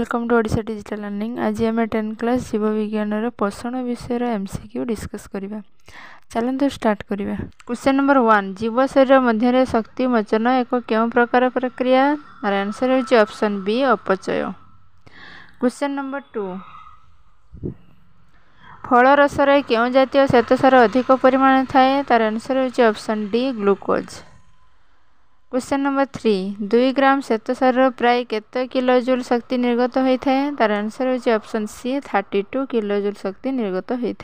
welcome to Odisha digital learning ଆଜି ଆମେ ten class ଜୀବ ବିଜ୍ଞାନର ପୋଷଣ ବିଷୟର ଏମ୍ ସି କ୍ୟୁ ଡିସ୍କସ୍ କରିବା ଚାଲନ୍ତୁ ଷ୍ଟାର୍ଟ କରିବା କ୍ୱେଶ୍ଚନ୍ ନମ୍ବର ୱାନ୍ ଜୀବ ଶରୀର ମଧ୍ୟରେ ଶକ୍ତି ମୋଚନ ଏକ କେଉଁ ପ୍ରକାର ପ୍ରକ୍ରିୟା ତାର ଆନ୍ସର୍ ହେଉଛି ଅପସନ୍ ବି ଅପଚୟ କ୍ୱେଶ୍ଚନ୍ ନମ୍ବର ଟୁ ଫଳ ରସରେ କେଉଁ ଜାତୀୟ ଶ୍ୱେତସାର ଅଧିକ ପରିମାଣ ଥାଏ ତାର ଆନ୍ସର୍ ହେଉଛି option D glucose question number three দুই গ্রাম শ্বেতসারর প্রায় কেতে কিলোজুল শক্তি নির্গত হয়ে তার আনসর হচ্ছে option C thirty two kilojoule শক্তি নির্গত হয়ে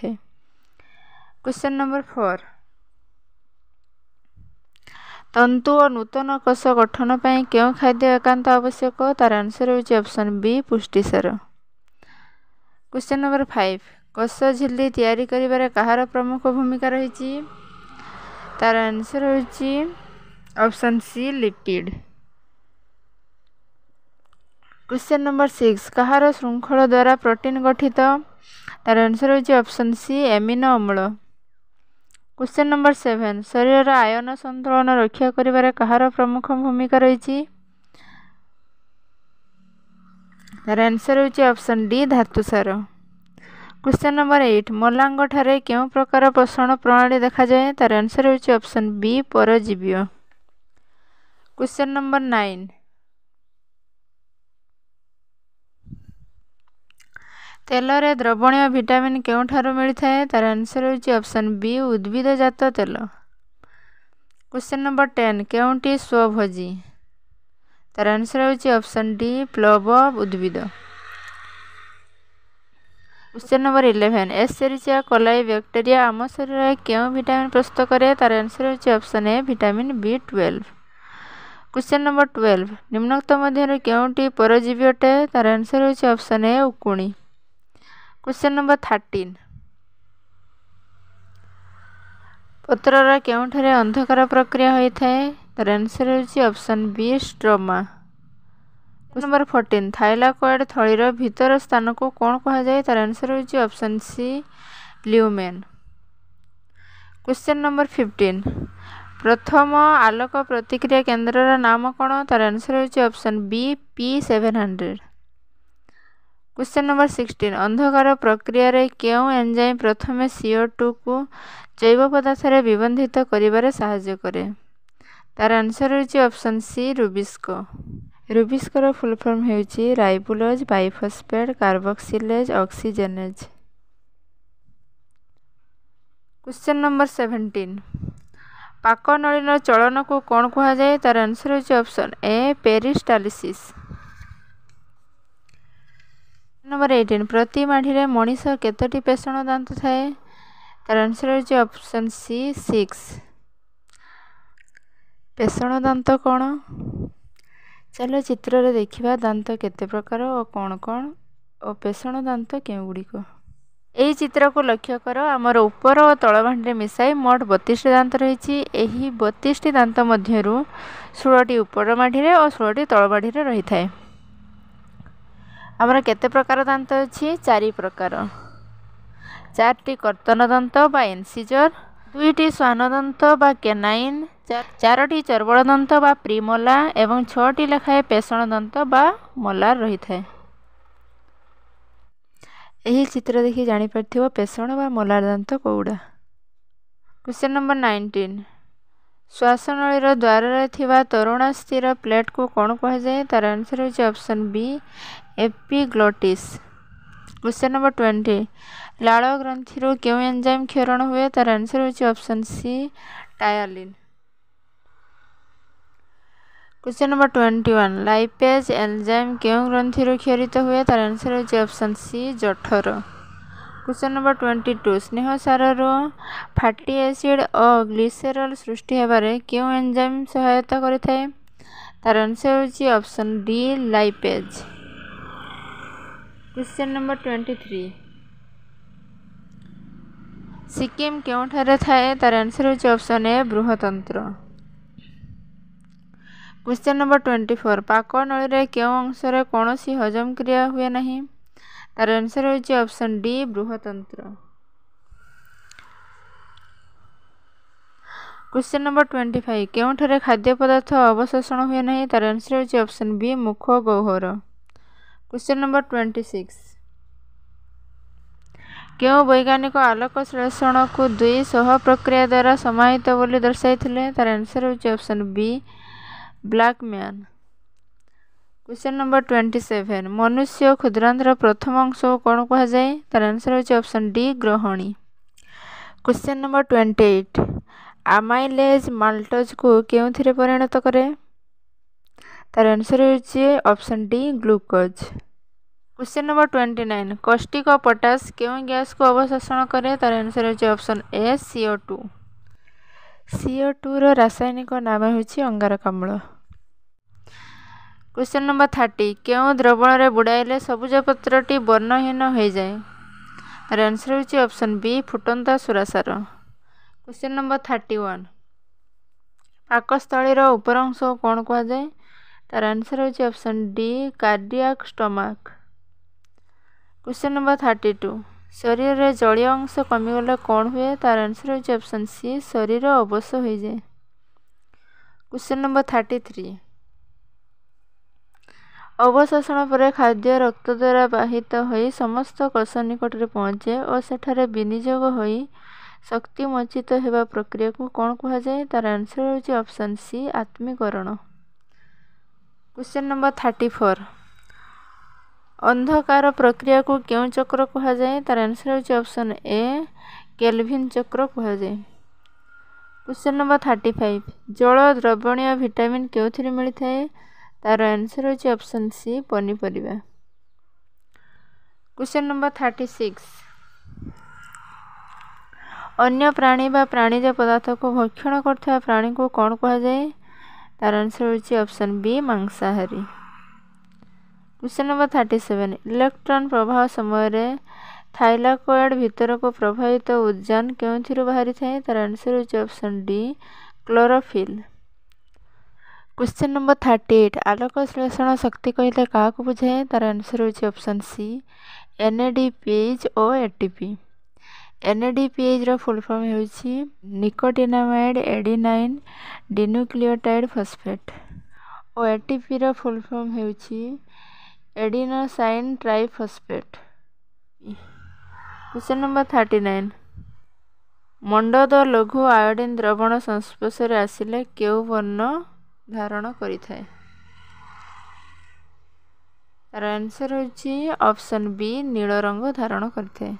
কোশ্চেন নম্বর ফোর তন্তু ও নূতন কোষ গঠন পাই কেউ খাদ্য একান্ত আবশ্যক তার আনসর হচ্ছে অপশন বি পুষ্টিসার কোশ্চেন নম্বর ফাইভ কোষ ঝিল্লি তৈরি করবার কাহার প্রমুখ ভূমিকা রয়েছে তার আনসর হচ্ছে option C lipid question number six कहार श्रृंखल द्वारा प्रोटीन गठित तार आंसर ऑप्शन सी एमिनो अम्ल क्वेश्चन नंबर सेवेन शरीर आयन संतुलन रक्षा करार कहार प्रमुख भूमिका रही तार आंसर ऑप्शन डी धातुसार क्वेश्चन नंबर एट मलांग ठारे क्यों प्रकार पोषण प्रणाली देखा जाए तार आंसर ऑप्शन बी परजीवी क्वेश्चन नंबर नाइन तेल द्रवणीय भिटामिन के मिलता है तार आंसर ऑप्शन बी उद्भिदजात तेल क्वेश्चन नंबर टेन के स्वभोजी तार आंसर ऑप्शन डी प्लब उद्भिद question number eleven Escherichia coli bacteria आम शरीर में क्यों भिटामिन प्रस्तुत कै तार answer option A vitamin B twelve question number twelve ନିମ୍ନକ୍ତ ମଧ୍ୟରେ କେଉଁଟି ପରଜୀବୀ ଅଟେ ତା'ର ଆନ୍ସର୍ ହେଉଛି ଅପ୍ସନ୍ ଏ ଉକୁଣି କ୍ୱେଶ୍ଚନ୍ ନମ୍ବର ଥାର୍ଟିନ୍ ପତ୍ରର କେଉଁଠାରେ ଅନ୍ଧକାର ପ୍ରକ୍ରିୟା ହୋଇଥାଏ ତା'ର ଆନ୍ସର୍ ହେଉଛି option B stroma question number fourteen thylakoid ଥଳୀର ଭିତର ସ୍ଥାନକୁ କ'ଣ କୁହାଯାଏ ତା'ର ଆନ୍ସର୍ ହେଉଛି option C lumen question number fifteen প্রথম আলোক প্রতিক্রিয়া কেন্দ্রর নাম কোণ তার আনসর হচ্ছে option B P seven hundred question number sixteen অন্ধকার প্রক্রিয়ায় কেউ এনজাইম প্রথমে সিও টু কু জৈব পদার্থে বিবন্ধিত করবার সাহায্য করে তার আনসর হচ্ছে অপশন সি রুবিস্কো রুবিস্কোর ফুল ফর্ম হচ্ছে ribulose bisphosphate carboxylase oxygenase question number seventeen ପାକନଳୀନ ଚଳନକୁ କ'ଣ କୁହାଯାଏ ତା'ର ଆନ୍ସର୍ ହେଉଛି option A peristalsis number eighteen ପ୍ରତି ମାଢ଼ିରେ ମଣିଷ କେତୋଟି ପେଷଣ ଦାନ୍ତ ଥାଏ ତା'ର ଆନ୍ସର୍ ହେଉଛି ଅପ୍ସନ୍ ସି ସିକ୍ସ ପେଷଣ ଦାନ୍ତ କ'ଣ ଚାଲ ଚିତ୍ରରେ ଦେଖିବା ଦାନ୍ତ କେତେ ପ୍ରକାର ଓ କ'ଣ କ'ଣ ଓ ପେଷଣ ଦାନ୍ତ କେଉଁଗୁଡ଼ିକ এই চিত্রকু লক্ষ্য কর আমার উপর ও তলভাণ্ডে মিশাই মোট বতিশটি দাঁত রয়েছে এই বতিশটি দাঁত মধ্যরু ষোলটি উপর মাঢিরে ও ষোলটি তল মাঢিরে রয়েছে আমার কেতে প্রকার দাঁত অছি চারি প্রকার চারটি কর্তন দাঁত বা এনসিজর দুইটি শ্বান দাঁত বা কেনাইন চারটি চর্বল দাঁত বা প্রিমোলা এবং ছটি লেখায় পেষণ দাঁত বা মোলার রয়েছে ଏହି ଚିତ୍ର ଦେଖି ଜାଣିପାରିଥିବ ପେଷଣ ବା ମଲାର ଦାନ୍ତ କୋଉଡ଼ା କ୍ୱେଶ୍ଚନ୍ ନମ୍ବର ନାଇଣ୍ଟିନ୍ ଶ୍ୱାସନଳୀର ଦ୍ୱାରରେ ଥିବା ତରୁଣାସ୍ଥିର ପ୍ଲେଟ୍କୁ କ'ଣ କୁହାଯାଏ ତା'ର ଆନ୍ସର୍ ହେଉଛି option B epiglottis question number twenty ଲାଳ ଗ୍ରନ୍ଥିରୁ କେଉଁ ଏନ୍ଜାଇମ୍ କ୍ଷରଣ ହୁଏ ତା'ର ଆନ୍ସର୍ ହେଉଛି option C ptyalin question number twenty one lipase enzyme क्यों ग्रंथिରୁ କ୍ଷରିତ ହୁଏ ତାର ଆନ୍ସର୍ ହେଉଛି ଅପସନ୍ ସି ଜଠର क्वेश्चन नंबर ट्वेंटी टू स्नेह सारू फाटी एसीड और ग्लीसेरल सृष्टि हेबारे क्यों एंजाइम सहायता करें तार आंसर हूँ option D lipase question number twenty three सिक्किम क्यों थाए तार आंसर हूँ ए बृहतंत्र କ୍ୱେଶ୍ଚିନ୍ ନମ୍ବର ଟ୍ୱେଣ୍ଟି ଫୋର୍ ପାକ ନଳୀରେ କେଉଁ ଅଂଶରେ କୌଣସି ହଜମ କ୍ରିୟା ହୁଏ ନାହିଁ ତା'ର ଆନ୍ସର୍ ହେଉଛି ଅପସନ୍ ଡି ବୃହତନ୍ତ୍ର କ୍ୱେଶ୍ଚିନ୍ ନମ୍ବର ଟ୍ୱେଣ୍ଟି ଫାଇଭ୍ କେଉଁଠାରେ ଖାଦ୍ୟ ପଦାର୍ଥ ଅବଶୋଷଣ ହୁଏ ନାହିଁ ତା'ର ଆନ୍ସର୍ ହେଉଛି ଅପସନ୍ ବି ମୁଖ ଗହ୍ୱର କ୍ୱେଶ୍ଚିନ୍ ନମ୍ବର ଟ୍ୱେଣ୍ଟି ସିକ୍ସ କେଉଁ ବୈଜ୍ଞାନିକ ଆଲୋକ ଶ୍ଳେଷଣକୁ ଦୁଇଶହ ପ୍ରକ୍ରିୟା ଦ୍ୱାରା ସମାହିତ ବୋଲି ଦର୍ଶାଇଥିଲେ ତା'ର ଆନ୍ସର୍ ହେଉଛି option B Blackman question number twenty seven ମନୁଷ୍ୟ କ୍ଷୁଦ୍ରାନ୍ତର ପ୍ରଥମ ଅଂଶ କ'ଣ କୁହାଯାଏ ତାର ଆନ୍ସର୍ ହେଉଛି ଅପ୍ସନ୍ ଡି ଗ୍ରହଣୀ question number twenty eight amylase ମାଲ୍ଟଜ୍କୁ କେଉଁଥିରେ ପରିଣତ କରେ ତାର ଆନ୍ସର ହେଉଛି option D glucose question number twenty nine caustic potash କେଉଁ ଗ୍ୟାସ୍କୁ ଅବଶୋଷଣ କରେ ତାର ଆନ୍ସର ହେଉଛି option A CO two CO ଟୁର ରାସାୟନିକ ନାମ ହେଉଛି ଅଙ୍ଗାରକାମ୍ଳ କ୍ୱେଶ୍ଚନ୍ ନମ୍ବର୍ ଥାର୍ଟି କେଉଁ ଦ୍ରବଣରେ ବୁଡ଼ାଇଲେ ସବୁଜ ପତ୍ରଟି ବର୍ଣ୍ଣହୀନ ହୋଇଯାଏ ତା'ର ଆନ୍ସର୍ ହେଉଛି ଅପ୍ସନ୍ ବି ଫୁଟନ୍ତା ସୁରାସାର କ୍ୱେଶ୍ଚନ୍ ନମ୍ବର୍ ଥାର୍ଟି ୱାନ୍ ପାକସ୍ଥଳୀର ଉପର ଅଂଶ କ'ଣ କୁହାଯାଏ ତା'ର ଆନ୍ସର୍ ହେଉଛି option D cardiac stomach question number thirty two ଶରୀରରେ ଜଳୀୟ ଅଂଶ କମିଗଲେ କ'ଣ ହୁଏ ତା'ର ଆନ୍ସର୍ ହେଉଛି ଅପ୍ସନ୍ ସି ଶରୀର ଅବଶ ହୋଇଯାଏ କ୍ୱେଶ୍ଚନ୍ ନମ୍ବର୍ ଥାର୍ଟି ଥ୍ରୀ ଅବଶୋଷଣ ପରେ ଖାଦ୍ୟ ରକ୍ତ ଦ୍ୱାରା ବାହିତ ହୋଇ ସମସ୍ତ କୋଷ ନିକଟରେ ପହଞ୍ଚେ ଓ ସେଠାରେ ବିନିଯୋଗ ହୋଇ ଶକ୍ତି ମଞ୍ଚିତ ହେବା ପ୍ରକ୍ରିୟାକୁ କ'ଣ କୁହାଯାଏ ତା'ର ଆନ୍ସର ହେଉଛି ଅପସନ୍ ସି ଆତ୍ମୀକରଣ କ୍ୱେଶ୍ଚନ୍ ନମ୍ବର ଥାର୍ଟି ଫୋର୍ ଅନ୍ଧକାର ପ୍ରକ୍ରିୟାକୁ କେଉଁ ଚକ୍ର କୁହାଯାଏ ତା'ର ଆନ୍ସର ହେଉଛି ଅପସନ୍ ଏ କେଲଭିନ୍ ଚକ୍ର କୁହାଯାଏ କ୍ୱେଶ୍ଚନ୍ ନମ୍ବର ଥାର୍ଟି ଫାଇଭ୍ ଜଳ ଦ୍ରବଣୀୟ ଭିଟାମିନ୍ କେଉଁଥିରେ ମିଳିଥାଏ ତା'ର ଆନ୍ସର୍ ହେଉଛି ଅପସନ୍ ସି ପନିପରିବା କ୍ୱେଶ୍ଚନ୍ ନମ୍ବର ଥାର୍ଟି ସିକ୍ସ ଅନ୍ୟ ପ୍ରାଣୀ ବା ପ୍ରାଣୀଜ ପଦାର୍ଥକୁ ଭକ୍ଷଣ କରୁଥିବା ପ୍ରାଣୀଙ୍କୁ କ'ଣ କୁହାଯାଏ ତା'ର ଆନ୍ସର୍ ହେଉଛି ଅପସନ୍ ବି ମାଂସାହାରୀ question number thirty seven electron ପ୍ରବାହ ସମୟରେ ଥାଇଲାକୋଏଡ଼୍ ଭିତରକୁ ପ୍ରବାହିତ ଉଜାନ କେଉଁଥିରୁ ବାହାରିଥାଏ ତା'ର ଆନ୍ସର୍ ହେଉଛି option D chlorophyll question number thirty eight ଆଲୋକ ଶ୍ଳେଷଣ ଶକ୍ତି କହିଲେ କାହାକୁ ବୁଝାଏ ତା'ର ଆନ୍ସର୍ ହେଉଛି option C N A D P H ଓ A T P N A D P ଏଚ୍ର ଫୁଲ୍ ଫର୍ମ ହେଉଛି nicotinamide adenine dinucleotide phosphate ଓ ଏ ଟି ପିର ଫୁଲ୍ ଫର୍ମ ହେଉଛି adenosine triphosphate question number thirty nine ମଣ୍ଡଦ ଲଘୁ iodine ଦ୍ରବଣ ସଂସ୍ପର୍ଶରେ ଆସିଲେ କେଉଁ ବର୍ଣ୍ଣ ଧାରଣ କରିଥାଏ ତା'ର ଆନ୍ସର ହେଉଛି ଅପସନ୍ ବି ନୀଳ ରଙ୍ଗ ଧାରଣ କରିଥାଏ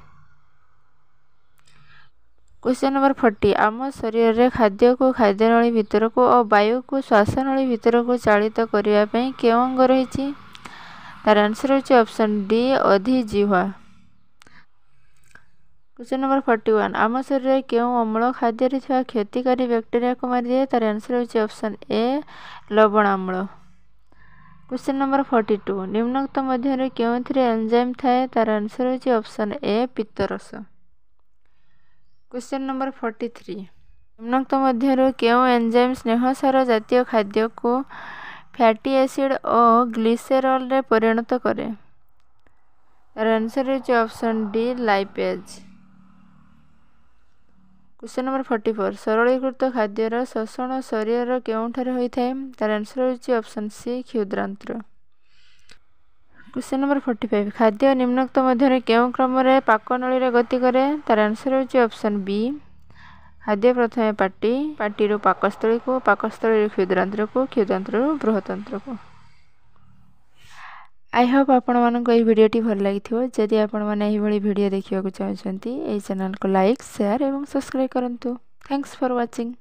କୋଶ୍ଚିନ୍ ନମ୍ବର ଫର୍ଟି ଆମ ଶରୀରରେ ଖାଦ୍ୟକୁ ଖାଦ୍ୟ ନଳୀ ଭିତରକୁ ଓ ବାୟୁକୁ ଶ୍ୱାସନଳୀ ଭିତରକୁ ଚାଳିତ କରିବା ପାଇଁ କେଉଁ ଅଙ୍ଗ ରହିଛି ତା'ର ଆନ୍ସର ହେଉଛି ଅପସନ୍ ଡି ଅଧିଜିହ୍ୱା କ୍ୱେଶ୍ଚନ୍ ନମ୍ବର ଫର୍ଟି ୱାନ୍ ଆମ ଶରୀରରେ କେଉଁ ଅମ୍ଳ ଖାଦ୍ୟରେ ଥିବା କ୍ଷତିକାରୀ ବ୍ୟାକ୍ଟେରିଆକୁ ମାରିଦିଏ ତା'ର ଆନ୍ସର୍ ହେଉଛି ଅପ୍ସନ୍ ଏ ଲବଣ ଅମ୍ଳ କ୍ୱେଶ୍ଚନ୍ ନମ୍ବର ଫର୍ଟି ଟୁ ନିମ୍ନକ୍ତ ମଧ୍ୟରେ କେଉଁଥିରେ ଏନ୍ଜାଇମ୍ ଥାଏ ତା'ର ଆନ୍ସର୍ ହେଉଛି ଅପ୍ସନ୍ ଏ ପିତ୍ତରସ କ୍ୱେଶ୍ଚନ୍ ନମ୍ବର ଫର୍ଟି ଥ୍ରୀ ନିମ୍ନକ୍ତ ମଧ୍ୟରୁ କେଉଁ ଏନ୍ଜାଇମ୍ ସ୍ନେହସାର ଜାତୀୟ ଖାଦ୍ୟକୁ ଫ୍ୟାଟି ଆସିଡ଼୍ ଓ ଗ୍ଲିସେରଲରେ ପରିଣତ କରେ ତା'ର ଆନ୍ସର୍ ହେଉଛି option D lipase question number forty four ସରଳୀକୃତ ଖାଦ୍ୟର ଶୋଷଣ ଶରୀରର କେଉଁଠାରେ ହୋଇଥାଏ ତା'ର ଆନ୍ସର ହେଉଛି ଅପସନ୍ ସି କ୍ଷୁଦ୍ରାନ୍ତ୍ର କ୍ୱେଶ୍ଚନ୍ ନମ୍ବର ଫର୍ଟି ଫାଇଭ୍ ଖାଦ୍ୟ ନିମ୍ନକ୍ତ ମଧ୍ୟରେ କେଉଁ କ୍ରମରେ ପାକ ନଳୀରେ ଗତି କରେ ତା'ର ଆନ୍ସର ହେଉଛି ଅପସନ୍ ବି ଖାଦ୍ୟ ପ୍ରଥମେ ପାଟି ପାଟିରୁ ପାକସ୍ଥଳୀକୁ ପାକସ୍ଥଳୀରୁ କ୍ଷୁଦ୍ରାନ୍ତ୍ରକୁ କ୍ଷୁଦ୍ରାନ୍ତ୍ରରୁ ବୃହତ୍ତନ୍ତ୍ରକୁ ଆଇ ହୋପ୍ ଆପଣମାନଙ୍କୁ ଏହି ଭିଡ଼ିଓଟି ଭଲ ଲାଗିଥିବ ଯଦି ଆପଣମାନେ ଏହିଭଳି ଭିଡ଼ିଓ ଦେଖିବାକୁ ଚାହୁଁଛନ୍ତି ଏହି ଚ୍ୟାନେଲ୍କୁ ଲାଇକ୍ ସେୟାର୍ ଏବଂ ସବସ୍କ୍ରାଇବ୍ କରନ୍ତୁ ଥ୍ୟାଙ୍କ୍ସ ଫର୍ ୱାଚିଂ